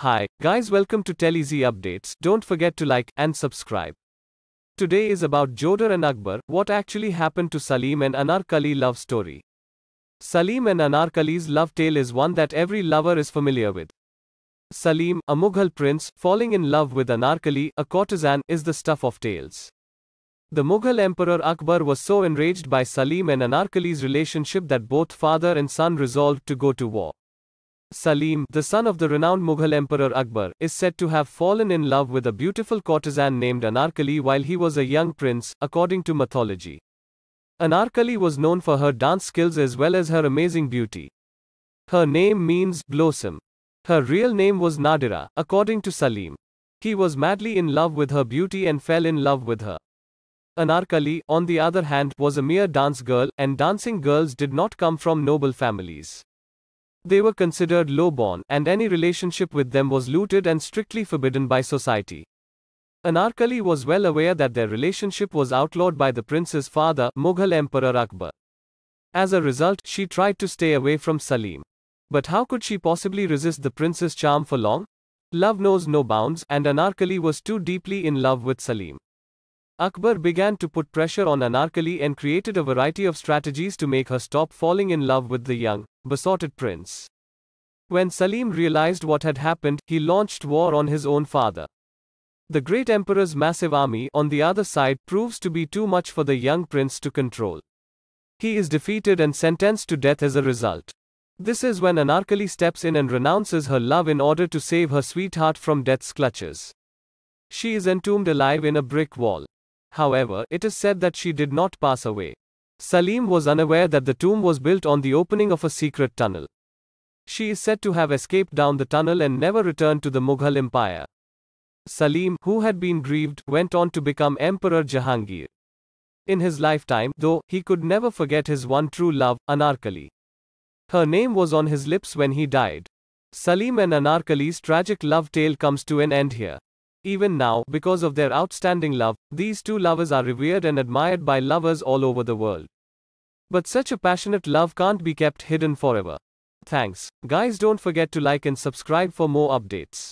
Hi, guys, welcome to Easy Updates. Don't forget to like and subscribe. Today is about Jodar and Akbar, what actually happened to Salim and Anarkali love story. Salim and Anarkali's love tale is one that every lover is familiar with. Salim, a Mughal prince, falling in love with Anarkali, a courtesan, is the stuff of tales. The Mughal Emperor Akbar was so enraged by Salim and Anarkali's relationship that both father and son resolved to go to war. Salim, the son of the renowned Mughal Emperor Akbar, is said to have fallen in love with a beautiful courtesan named Anarkali while he was a young prince, according to mythology. Anarkali was known for her dance skills as well as her amazing beauty. Her name means blossom. Her real name was Nadira, according to Salim. He was madly in love with her beauty and fell in love with her. Anarkali, on the other hand, was a mere dance girl, and dancing girls did not come from noble families. They were considered lowborn, and any relationship with them was looted and strictly forbidden by society. Anarkali was well aware that their relationship was outlawed by the prince's father, Mughal Emperor Akbar. As a result, she tried to stay away from Salim. But how could she possibly resist the prince's charm for long? Love knows no bounds, and Anarkali was too deeply in love with Salim. Akbar began to put pressure on Anarkali and created a variety of strategies to make her stop falling in love with the young, besotted prince. When Salim realized what had happened, he launched war on his own father. The great emperor's massive army, on the other side, proves to be too much for the young prince to control. He is defeated and sentenced to death as a result. This is when Anarkali steps in and renounces her love in order to save her sweetheart from death's clutches. She is entombed alive in a brick wall. However, it is said that she did not pass away. Salim was unaware that the tomb was built on the opening of a secret tunnel. She is said to have escaped down the tunnel and never returned to the Mughal Empire. Salim, who had been grieved, went on to become Emperor Jahangir. In his lifetime, though, he could never forget his one true love, Anarkali. Her name was on his lips when he died. Salim and Anarkali's tragic love tale comes to an end here. Even now, because of their outstanding love, these two lovers are revered and admired by lovers all over the world. But such a passionate love can't be kept hidden forever. Thanks. Guys, don't forget to like and subscribe for more updates.